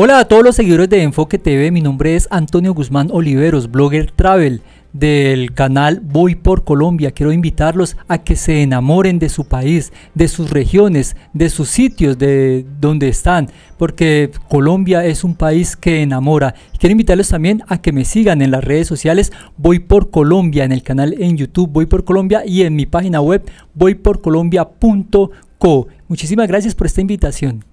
Hola a todos los seguidores de Enfoque TV, mi nombre es Antonio Guzmán Oliveros, blogger travel del canal Voy por Colombia. Quiero invitarlos a que se enamoren de su país, de sus regiones, de sus sitios, de donde están, porque Colombia es un país que enamora. Quiero invitarlos también a que me sigan en las redes sociales Voy por Colombia, en el canal en YouTube Voy por Colombia y en mi página web voyporcolombia.co. Muchísimas gracias por esta invitación.